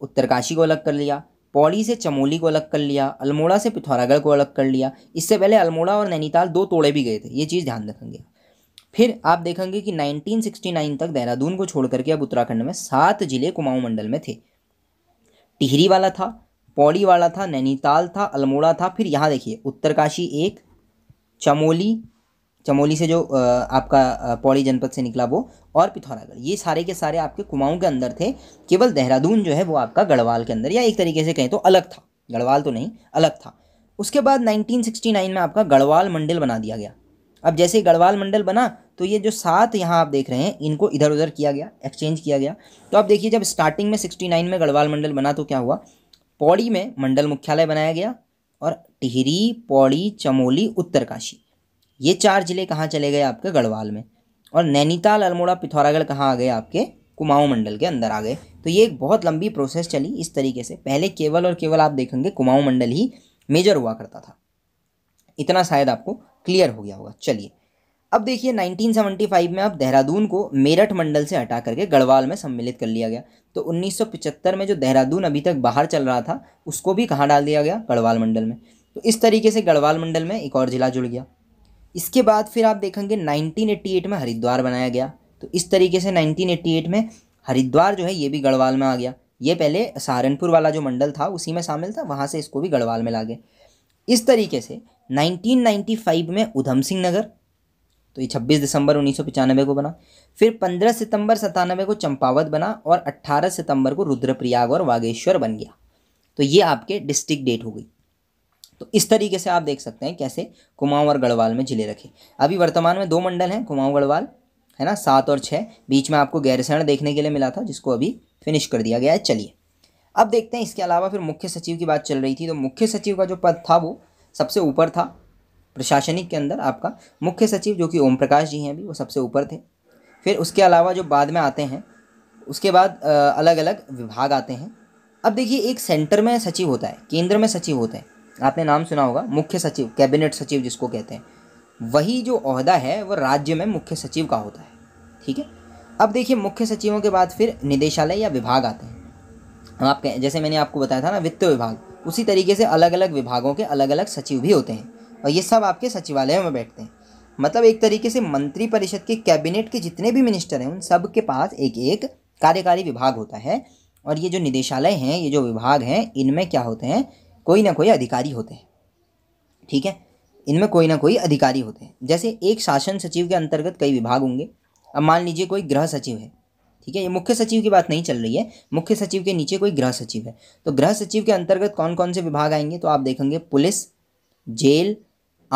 उत्तरकाशी को अलग कर लिया पौड़ी से चमोली को अलग कर लिया अल्मोड़ा से पिथौरागढ़ को अलग कर लिया इससे पहले अल्मोड़ा और नैनीताल दो तोड़े भी गए थे ये चीज़ ध्यान रखेंगे फिर आप देखेंगे कि 1969 तक देहरादून को छोड़ करके अब उत्तराखंड में सात जिले कुमाऊं मंडल में थे टिहरी वाला था पौड़ी वाला था नैनीताल था अल्मोड़ा था फिर यहाँ देखिए उत्तरकाशी एक चमोली चमोली से जो आपका पौड़ी जनपद से निकला वो और पिथौरागढ़ ये सारे के सारे आपके कुमाऊं के अंदर थे केवल देहरादून जो है वो आपका गढ़वाल के अंदर या एक तरीके से कहें तो अलग था गढ़वाल तो नहीं अलग था उसके बाद 1969 में आपका गढ़वाल मंडल बना दिया गया अब जैसे गढ़वाल मंडल बना तो ये जो सात यहाँ आप देख रहे हैं इनको इधर उधर किया गया एक्सचेंज किया गया तो आप देखिए जब स्टार्टिंग में सिक्सटी नाइन में गढ़वाल मंडल बना तो क्या हुआ पौड़ी में मंडल मुख्यालय बनाया गया और टिहरी पौड़ी चमोली उत्तरकाशी ये चार जिले कहाँ चले गए आपके गढ़वाल में और नैनीताल अल्मोड़ा पिथौरागढ़ कहाँ आ गए आपके कुमाऊं मंडल के अंदर आ गए तो ये एक बहुत लंबी प्रोसेस चली इस तरीके से पहले केवल और केवल आप देखेंगे कुमाऊं मंडल ही मेजर हुआ करता था इतना शायद आपको क्लियर हो गया होगा चलिए अब देखिए 1975 में अब देहरादून को मेरठ मंडल से हटा करके गढ़वाल में सम्मिलित कर लिया गया तो 1975 में जो देहरादून अभी तक बाहर चल रहा था उसको भी कहाँ डाल दिया गया गढ़वाल मंडल में तो इस तरीके से गढ़वाल मंडल में एक और ज़िला जुड़ गया इसके बाद फिर आप देखेंगे 1988 में हरिद्वार बनाया गया तो इस तरीके से 1988 में हरिद्वार जो है ये भी गढ़वाल में आ गया ये पहले सहारनपुर वाला जो मंडल था उसी में शामिल था वहाँ से इसको भी गढ़वाल में ला गए इस तरीके से 1995 में उधम सिंह नगर तो ये 26 दिसंबर उन्नीस को बना फिर 15 सितंबर सतानवे को चंपावत बना और 18 सितंबर को रुद्रप्रयाग और वागेश्वर बन गया तो ये आपके डिस्ट्रिक्ट डेट हो गई तो इस तरीके से आप देख सकते हैं कैसे कुमाऊं और गढ़वाल में जिले रखे अभी वर्तमान में दो मंडल हैं कुमाऊं गढ़वाल है ना सात और छः बीच में आपको गैरसैण देखने के लिए मिला था जिसको अभी फिनिश कर दिया गया है चलिए अब देखते हैं इसके अलावा फिर मुख्य सचिव की बात चल रही थी तो मुख्य सचिव का जो पद था वो सबसे ऊपर था प्रशासनिक के अंदर आपका मुख्य सचिव जो कि ओम प्रकाश जी हैं अभी वो सबसे ऊपर थे फिर उसके अलावा जो बाद में आते हैं उसके बाद अलग अलग विभाग आते हैं अब देखिए एक सेंटर में सचिव होता है केंद्र में सचिव होते हैं आपने नाम सुना होगा मुख्य सचिव कैबिनेट सचिव जिसको कहते हैं वही जो अहदा है वह राज्य में मुख्य सचिव का होता है ठीक है अब देखिए मुख्य सचिवों के बाद फिर निदेशालय या विभाग आते हैं आपके आप जैसे मैंने आपको बताया था ना वित्त विभाग उसी तरीके से अलग अलग विभागों के अलग अलग सचिव भी होते हैं और ये सब आपके सचिवालय में बैठते हैं मतलब एक तरीके से मंत्री परिषद के कैबिनेट के जितने भी मिनिस्टर हैं उन सब के पास एक एक कार्यकारी विभाग होता है और ये जो निदेशालय हैं ये जो विभाग हैं इनमें क्या होते हैं कोई ना कोई अधिकारी होते हैं ठीक है इनमें कोई ना कोई अधिकारी होते हैं जैसे एक शासन सचिव के अंतर्गत कई विभाग होंगे अब मान लीजिए कोई गृह सचिव है ठीक है ये मुख्य सचिव की बात नहीं चल रही है मुख्य सचिव के नीचे कोई गृह सचिव है तो गृह सचिव के अंतर्गत कौन कौन से विभाग आएंगे तो आप देखेंगे पुलिस जेल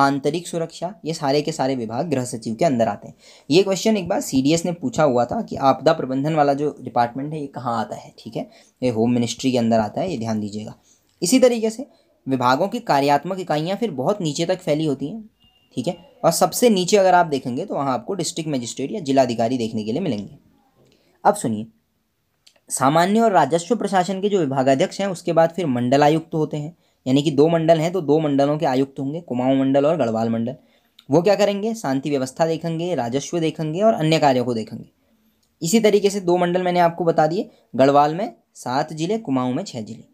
आंतरिक सुरक्षा ये सारे के सारे विभाग गृह सचिव के अंदर आते हैं ये क्वेश्चन एक बार सी ने पूछा हुआ था कि आपदा प्रबंधन वाला जो डिपार्टमेंट है ये कहाँ आता है ठीक है ये होम मिनिस्ट्री के अंदर आता है ये ध्यान दीजिएगा इसी तरीके से विभागों की कार्यात्मक इकाइयाँ फिर बहुत नीचे तक फैली होती हैं ठीक है और सबसे नीचे अगर आप देखेंगे तो वहाँ आपको डिस्ट्रिक्ट मजिस्ट्रेट या जिलाधिकारी देखने के लिए मिलेंगे अब सुनिए सामान्य और राजस्व प्रशासन के जो विभागाध्यक्ष हैं उसके बाद फिर मंडलायुक्त तो होते हैं यानी कि दो मंडल हैं तो दो मंडलों के आयुक्त होंगे कुमाऊं मंडल और गढ़वाल मंडल वो क्या करेंगे शांति व्यवस्था देखेंगे राजस्व देखेंगे और अन्य कार्यों को देखेंगे इसी तरीके से दो मंडल मैंने आपको बता दिए गढ़वाल में सात जिले कुमाऊं में छः जिले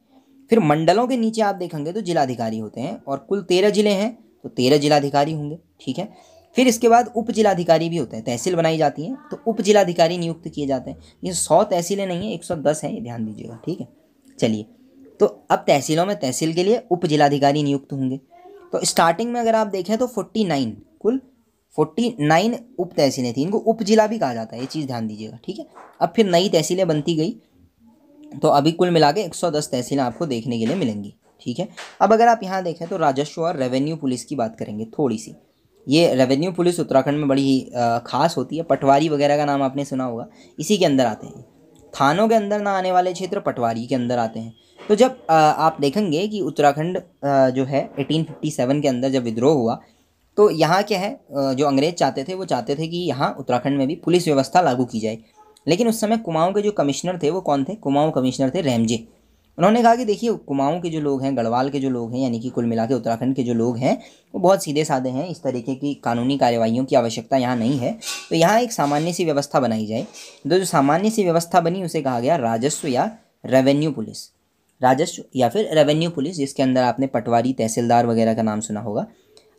फिर मंडलों के नीचे आप देखेंगे तो जिलाधिकारी होते हैं और कुल तेरह जिले हैं तो तेरह जिलाधिकारी होंगे ठीक है फिर इसके बाद उप जिलाधिकारी भी होते हैं तहसील बनाई जाती है तो उप जिलाधिकारी नियुक्त किए जाते हैं ये सौ तहसीलें नहीं है एक सौ दस हैं ध्यान दीजिएगा ठीक है चलिए तो अब तहसीलों में तहसील के लिए उप जिलाधिकारी नियुक्त होंगे तो स्टार्टिंग में अगर आप देखें तो फोर्टी नाइन कुल फोर्टी नाइन उप तहसीलें थी इनको उप जिला भी कहा जाता है ये चीज़ ध्यान दीजिएगा ठीक है अब फिर नई तहसीलें बनती गई तो अभी कुल मिला के एक सौ दस तहसीलें आपको देखने के लिए मिलेंगी ठीक है अब अगर आप यहाँ देखें तो राजस्व और रेवेन्यू पुलिस की बात करेंगे थोड़ी सी ये रेवेन्यू पुलिस उत्तराखंड में बड़ी खास होती है पटवारी वगैरह का नाम आपने सुना होगा इसी के अंदर आते हैं थानों के अंदर ना आने वाले क्षेत्र पटवारी के अंदर आते हैं तो जब आप देखेंगे कि उत्तराखंड जो है 1857 के अंदर जब विद्रोह हुआ तो यहाँ क्या है जो अंग्रेज चाहते थे वो चाहते थे कि यहाँ उत्तराखंड में भी पुलिस व्यवस्था लागू की जाए लेकिन उस समय कुमाऊँ के जो कमिश्नर थे वो कौन थे कुमाऊँ कमिश्नर थे रैमजे उन्होंने कहा कि देखिए कुमाऊँ के जो लोग हैं गढ़वाल के जो लोग हैं यानी कि कुल मिला के उत्तराखंड के जो लोग हैं वो बहुत सीधे साधे हैं इस तरीके की कानूनी कार्यवाही की आवश्यकता यहाँ नहीं है तो यहाँ एक सामान्य सी व्यवस्था बनाई जाए तो जो सामान्य सी व्यवस्था बनी उसे कहा गया राजस्व या रेवेन्यू पुलिस राजस्व या फिर रेवेन्यू पुलिस जिसके अंदर आपने पटवारी तहसीलदार वगैरह का नाम सुना होगा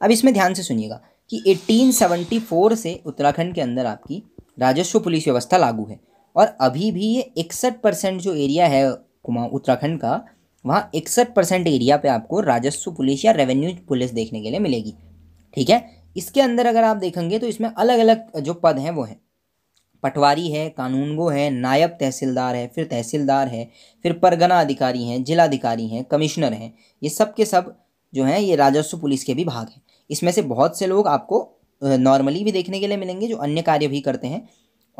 अब इसमें ध्यान से सुनिएगा कि 1874 से उत्तराखंड के अंदर आपकी राजस्व पुलिस व्यवस्था लागू है और अभी भी ये इकसठ परसेंट जो एरिया है उत्तराखंड का वहाँ इकसठ परसेंट एरिया पे आपको राजस्व पुलिस या रेवेन्यू पुलिस देखने के लिए मिलेगी ठीक है इसके अंदर अगर आप देखेंगे तो इसमें अलग अलग जो पद हैं वो हैं पटवारी है कानूनगो है नायब तहसीलदार है फिर तहसीलदार है फिर परगना अधिकारी हैं जिलाधिकारी हैं कमिश्नर हैं ये सब के सब जो हैं ये राजस्व पुलिस के भी भाग हैं इसमें से बहुत से लोग आपको नॉर्मली भी देखने के लिए मिलेंगे जो अन्य कार्य भी करते हैं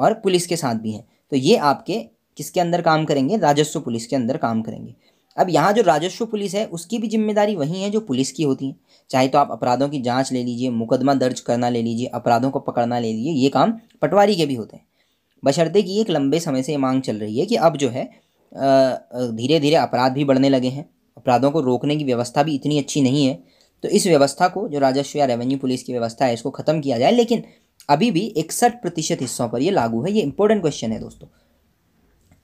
और पुलिस के साथ भी हैं तो ये आपके किसके अंदर काम करेंगे राजस्व पुलिस के अंदर काम करेंगे अब यहाँ जो राजस्व पुलिस है उसकी भी जिम्मेदारी वही है जो पुलिस की होती है चाहे तो आप अपराधों की जांच ले लीजिए मुकदमा दर्ज करना ले लीजिए अपराधों को पकड़ना ले लीजिए ये काम पटवारी के भी होते हैं बशर्ते कि एक लंबे समय से ये मांग चल रही है कि अब जो है धीरे धीरे अपराध भी बढ़ने लगे हैं अपराधों को रोकने की व्यवस्था भी इतनी अच्छी नहीं है तो इस व्यवस्था को जो राजस्व या रेवेन्यू पुलिस की व्यवस्था है इसको ख़त्म किया जाए लेकिन अभी भी इकसठ प्रतिशत हिस्सों पर ये लागू है ये इंपॉर्टेंट क्वेश्चन है दोस्तों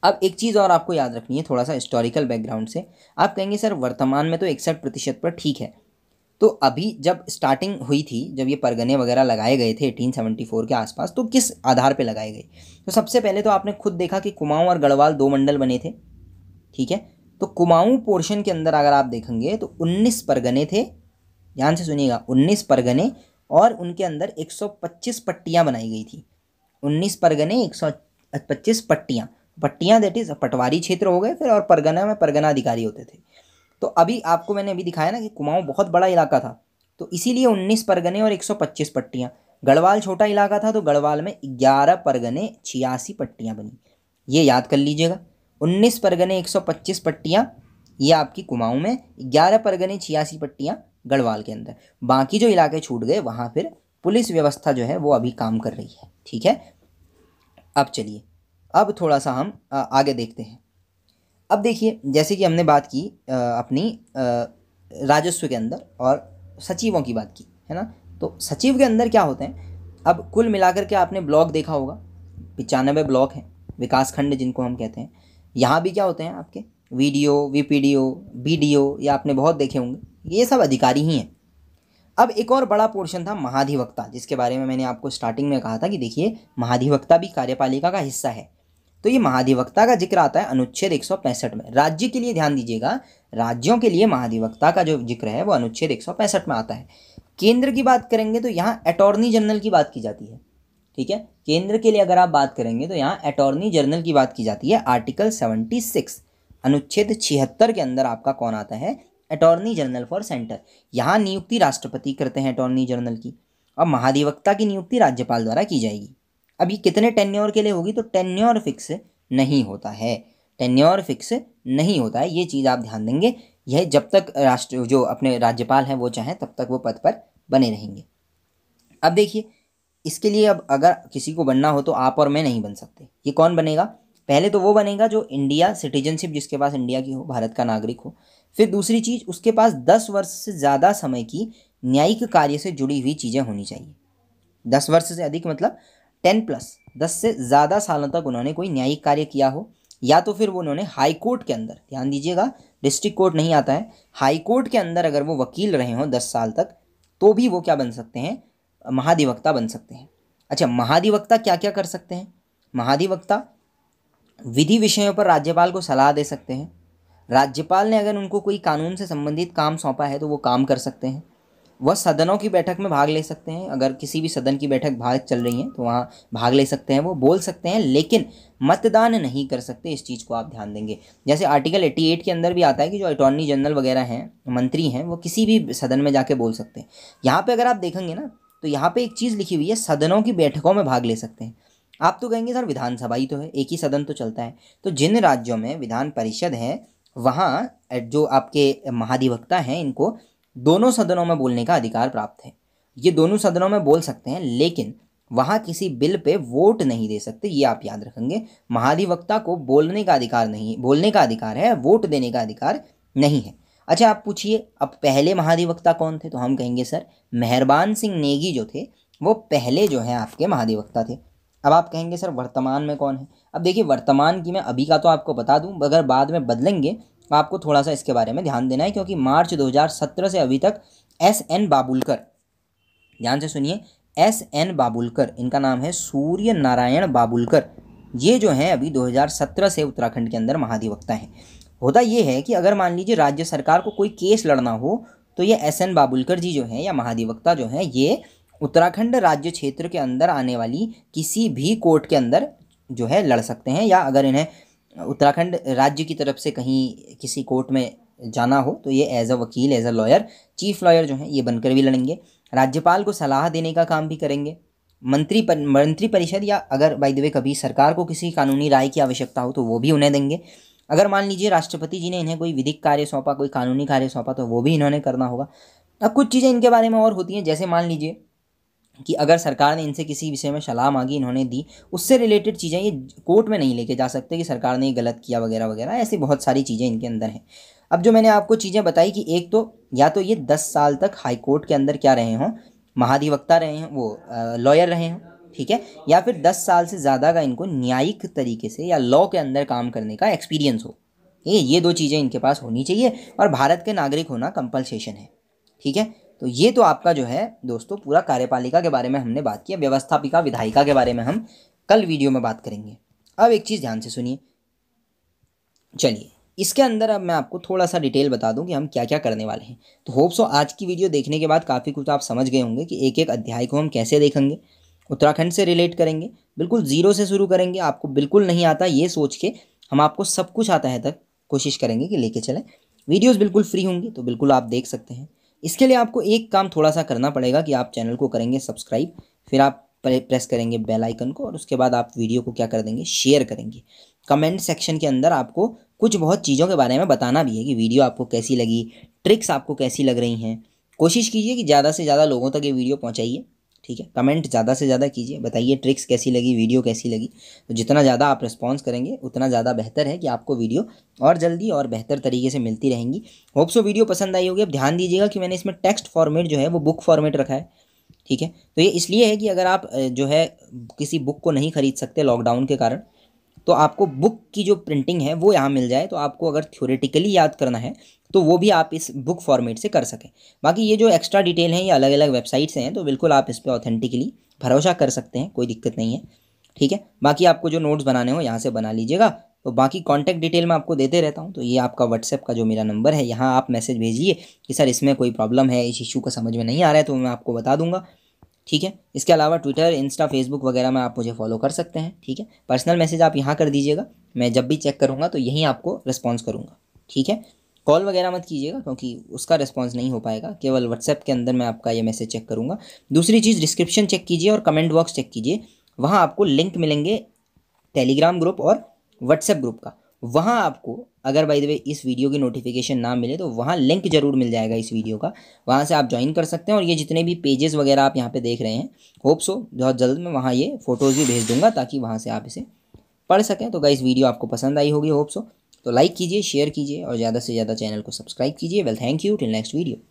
अब एक चीज़ और आपको याद रखनी है थोड़ा सा हिस्टोरिकल बैकग्राउंड से आप कहेंगे सर वर्तमान में तो इकसठ प्रतिशत पर ठीक है तो अभी जब स्टार्टिंग हुई थी जब ये परगने वगैरह लगाए गए थे 1874 के आसपास तो किस आधार पे लगाए गए तो सबसे पहले तो आपने खुद देखा कि कुमाऊँ और गढ़वाल दो मंडल बने थे ठीक है तो कुमाऊँ पोर्शन के अंदर अगर आप देखेंगे तो 19 परगने थे ध्यान से सुनिएगा 19 परगने और उनके अंदर 125 पट्टियाँ बनाई गई थी 19 परगने 125 पट्टियाँ पट्टियाँ देट इज़ पटवारी क्षेत्र हो गए फिर और परगना में परगना अधिकारी होते थे तो अभी आपको मैंने अभी दिखाया ना कि कुमाऊँ बहुत बड़ा इलाका था तो इसीलिए उन्नीस परगने और एक सौ पच्चीस पट्टियाँ गढ़वाल छोटा इलाका था तो गढ़वाल में ग्यारह परगने छियासी पट्टियाँ बनी ये याद कर लीजिएगा उन्नीस परगने एक सौ पच्चीस पट्टियाँ ये आपकी कुमाऊँ में ग्यारह परगने छियासी पट्टियाँ गढ़वाल के अंदर बाकी जो इलाके छूट गए वहाँ फिर पुलिस व्यवस्था जो है वो अभी काम कर रही है ठीक है अब चलिए अब थोड़ा सा हम आगे देखते हैं अब देखिए जैसे कि हमने बात की अपनी राजस्व के अंदर और सचिवों की बात की है ना तो सचिव के अंदर क्या होते हैं अब कुल मिलाकर के आपने ब्लॉक देखा होगा पचानबे ब्लॉक हैं विकासखंड जिनको हम कहते हैं यहाँ भी क्या होते हैं आपके वीडियो वीपीडीओ बीडीओ या आपने बहुत देखे होंगे ये सब अधिकारी ही हैं अब एक और बड़ा पोर्शन था महाधिवक्ता जिसके बारे में मैंने आपको स्टार्टिंग में कहा था कि देखिए महाधिवक्ता भी कार्यपालिका का हिस्सा है तो ये महाधिवक्ता का जिक्र आता है अनुच्छेद एक में राज्य के लिए ध्यान दीजिएगा राज्यों के लिए महाधिवक्ता का जो जिक्र है वो अनुच्छेद एक में आता है केंद्र की बात करेंगे तो यहाँ अटॉर्नी जनरल की बात की जाती है ठीक है केंद्र के लिए अगर आप बात करेंगे तो यहाँ अटॉर्नी जनरल की बात की जाती है आर्टिकल सेवेंटी सिक्स अनुच्छेद छिहत्तर के अंदर आपका कौन आता है अटॉर्नी जनरल फॉर सेंटर यहाँ नियुक्ति राष्ट्रपति करते हैं अटॉर्नी जनरल की और महाधिवक्ता की नियुक्ति राज्यपाल द्वारा की जाएगी अब ये कितने टेन्योर के लिए होगी तो टेन्योर फिक्स नहीं होता है टेन्योर फिक्स नहीं होता है ये चीज़ आप ध्यान देंगे यह जब तक राष्ट्र जो अपने राज्यपाल हैं वो चाहें तब तक वो पद पर बने रहेंगे अब देखिए इसके लिए अब अगर किसी को बनना हो तो आप और मैं नहीं बन सकते ये कौन बनेगा पहले तो वो बनेगा जो इंडिया सिटीजनशिप जिसके पास इंडिया की हो भारत का नागरिक हो फिर दूसरी चीज़ उसके पास दस वर्ष से ज़्यादा समय की न्यायिक कार्य से जुड़ी हुई चीज़ें होनी चाहिए दस वर्ष से अधिक मतलब टेन प्लस दस से ज़्यादा सालों तक उन्होंने कोई न्यायिक कार्य किया हो या तो फिर वो उन्होंने हाई कोर्ट के अंदर ध्यान दीजिएगा डिस्ट्रिक्ट कोर्ट नहीं आता है हाई कोर्ट के अंदर अगर वो वकील रहे हों दस साल तक तो भी वो क्या बन सकते हैं महाधिवक्ता बन सकते हैं अच्छा महाधिवक्ता क्या क्या कर सकते हैं महाधिवक्ता विधि विषयों पर राज्यपाल को सलाह दे सकते हैं राज्यपाल ने अगर उनको कोई कानून से संबंधित काम सौंपा है तो वो काम कर सकते हैं वह सदनों की बैठक में भाग ले सकते हैं अगर किसी भी सदन की बैठक भाग चल रही है तो वहाँ भाग ले सकते हैं वो बोल सकते हैं लेकिन मतदान नहीं कर सकते इस चीज़ को आप ध्यान देंगे जैसे आर्टिकल 88 के अंदर भी आता है कि जो अटॉर्नी जनरल वगैरह हैं मंत्री हैं वो किसी भी सदन में जाके बोल सकते हैं यहाँ पर अगर आप देखेंगे ना तो यहाँ पर एक चीज़ लिखी हुई है सदनों की बैठकों में भाग ले सकते हैं आप तो कहेंगे सर विधानसभा ही तो है एक ही सदन तो चलता है तो जिन राज्यों में विधान परिषद है वहाँ जो आपके महाधिवक्ता हैं इनको दोनों सदनों में बोलने का अधिकार प्राप्त है ये दोनों सदनों में बोल सकते हैं लेकिन वहाँ किसी बिल पे वोट नहीं दे सकते ये आप याद रखेंगे महाधिवक्ता को बोलने का अधिकार नहीं बोलने का अधिकार है वोट देने का अधिकार नहीं है अच्छा आप पूछिए अब पहले महाधिवक्ता कौन थे तो हम कहेंगे सर मेहरबान सिंह नेगी जो थे वो पहले जो हैं आपके महाधिवक्ता थे अब आप कहेंगे सर वर्तमान में कौन है अब देखिए वर्तमान की मैं अभी का तो आपको बता दूं अगर बाद में बदलेंगे तो आपको थोड़ा सा इसके बारे में ध्यान देना है क्योंकि मार्च 2017 से अभी तक एस एन बाबुलकर ध्यान से सुनिए एस एन बाबुलकर इनका नाम है सूर्य नारायण बाबुलकर ये जो हैं अभी 2017 से उत्तराखंड के अंदर महाधिवक्ता हैं होता ये है कि अगर मान लीजिए राज्य सरकार को कोई केस लड़ना हो तो ये एस एन बाबुलकर जी जो हैं या महाधिवक्ता जो हैं ये उत्तराखंड राज्य क्षेत्र के अंदर आने वाली किसी भी कोर्ट के अंदर जो है लड़ सकते हैं या अगर इन्हें उत्तराखंड राज्य की तरफ से कहीं किसी कोर्ट में जाना हो तो ये एज अ वकील as a lawyer chief lawyer जो है ये बनकर भी लड़ेंगे राज्यपाल को सलाह देने का काम भी करेंगे मंत्री पर, मंत्री परिषद या अगर बाई द वे कभी सरकार को किसी कानूनी राय की आवश्यकता हो तो वो भी उन्हें देंगे अगर मान लीजिए राष्ट्रपति जी ने इन्हें कोई विधिक कार्य सौंपा कोई कानूनी कार्य सौंपा तो वो भी इन्होंने करना होगा अब कुछ चीज़ें इनके बारे में और होती हैं जैसे मान लीजिए कि अगर सरकार ने इनसे किसी विषय में सलाह मांगी इन्होंने दी उससे रिलेटेड चीज़ें ये कोर्ट में नहीं लेके जा सकते कि सरकार ने ये गलत किया वगैरह वगैरह ऐसी बहुत सारी चीज़ें इनके अंदर हैं अब जो मैंने आपको चीज़ें बताई कि एक तो या तो ये दस साल तक हाई कोर्ट के अंदर क्या रहे हों महाधिवक्ता रहे हैं वो लॉयर रहे हों ठीक है या फिर दस साल से ज़्यादा का इनको न्यायिक तरीके से या लॉ के अंदर काम करने का एक्सपीरियंस हो ये ये दो चीज़ें इनके पास होनी चाहिए और भारत के नागरिक होना कंपलसेशन है ठीक है तो ये तो आपका जो है दोस्तों पूरा कार्यपालिका के बारे में हमने बात किया व्यवस्थापिका विधायिका के बारे में हम कल वीडियो में बात करेंगे अब एक चीज़ ध्यान से सुनिए चलिए इसके अंदर अब मैं आपको थोड़ा सा डिटेल बता दूं कि हम क्या क्या करने वाले हैं तो होप सो आज की वीडियो देखने के बाद काफ़ी कुछ तो आप समझ गए होंगे कि एक एक अध्याय को हम कैसे देखेंगे उत्तराखंड से रिलेट करेंगे बिल्कुल ज़ीरो से शुरू करेंगे आपको बिल्कुल नहीं आता ये सोच के हम आपको सब कुछ आता है तक कोशिश करेंगे कि लेके चलें वीडियोज़ बिल्कुल फ्री होंगी तो बिल्कुल आप देख सकते हैं इसके लिए आपको एक काम थोड़ा सा करना पड़ेगा कि आप चैनल को करेंगे सब्सक्राइब फिर आप प्रेस करेंगे बेल आइकन को और उसके बाद आप वीडियो को क्या कर देंगे शेयर करेंगे कमेंट सेक्शन के अंदर आपको कुछ बहुत चीज़ों के बारे में बताना भी है कि वीडियो आपको कैसी लगी ट्रिक्स आपको कैसी लग रही हैं कोशिश कीजिए कि ज़्यादा से ज़्यादा लोगों तक ये वीडियो पहुँचाइए ठीक है कमेंट ज़्यादा से ज़्यादा कीजिए बताइए ट्रिक्स कैसी लगी वीडियो कैसी लगी तो जितना ज़्यादा आप रिस्पॉन्स करेंगे उतना ज़्यादा बेहतर है कि आपको वीडियो और जल्दी और बेहतर तरीके से मिलती रहेंगी होप सो वीडियो पसंद आई होगी अब ध्यान दीजिएगा कि मैंने इसमें टेक्स्ट फॉर्मेट जो है वो बुक फॉर्मेट रखा है ठीक है तो ये इसलिए है कि अगर आप जो है किसी बुक को नहीं खरीद सकते लॉकडाउन के कारण तो आपको बुक की जो प्रिंटिंग है वो यहाँ मिल जाए तो आपको अगर थ्योरेटिकली याद करना है तो वो भी आप इस बुक फॉर्मेट से कर सकें बाकी ये जो एक्स्ट्रा डिटेल हैं ये अलग अलग वेबसाइट से हैं तो बिल्कुल आप इस पर ऑथेंटिकली भरोसा कर सकते हैं कोई दिक्कत नहीं है ठीक है बाकी आपको जो नोट्स बनाने हो यहाँ से बना लीजिएगा तो बाकी कॉन्टैक्ट डिटेल मैं आपको देते रहता हूँ तो ये आपका व्हाट्सएप का जो मेरा नंबर है यहाँ आप मैसेज भेजिए कि सर इसमें कोई प्रॉब्लम है इस इशू का समझ में नहीं आ रहा है तो मैं आपको बता दूंगा ठीक है इसके अलावा ट्विटर इंस्टा फेसबुक वगैरह में आप मुझे फॉलो कर सकते हैं ठीक है पर्सनल मैसेज आप यहाँ कर दीजिएगा मैं जब भी चेक करूँगा तो यहीं आपको रिस्पॉन्स करूँगा ठीक है कॉल वगैरह मत कीजिएगा क्योंकि उसका रिस्पॉन्स नहीं हो पाएगा केवल व्हाट्सएप के अंदर मैं आपका ये मैसेज चेक करूँगा दूसरी चीज़ डिस्क्रिप्शन चेक कीजिए और कमेंट बॉक्स चेक कीजिए वहाँ आपको लिंक मिलेंगे टेलीग्राम ग्रुप और व्हाट्सएप ग्रुप का वहाँ आपको अगर बाई दे इस वीडियो की नोटिफिकेशन ना मिले तो वहाँ लिंक जरूर मिल जाएगा इस वीडियो का वहाँ से आप ज्वाइन कर सकते हैं और ये जितने भी पेजेस वगैरह आप यहाँ पे देख रहे हैं होप सो बहुत जल्द मैं वहाँ ये फ़ोटोज़ भी भेज दूँगा ताकि वहाँ से आप इसे पढ़ सकें तो इस वीडियो आपको पसंद आई होगी होप सो तो लाइक कीजिए शेयर कीजिए और ज़्यादा से ज़्यादा चैनल को सब्सक्राइब कीजिए well thank you till next video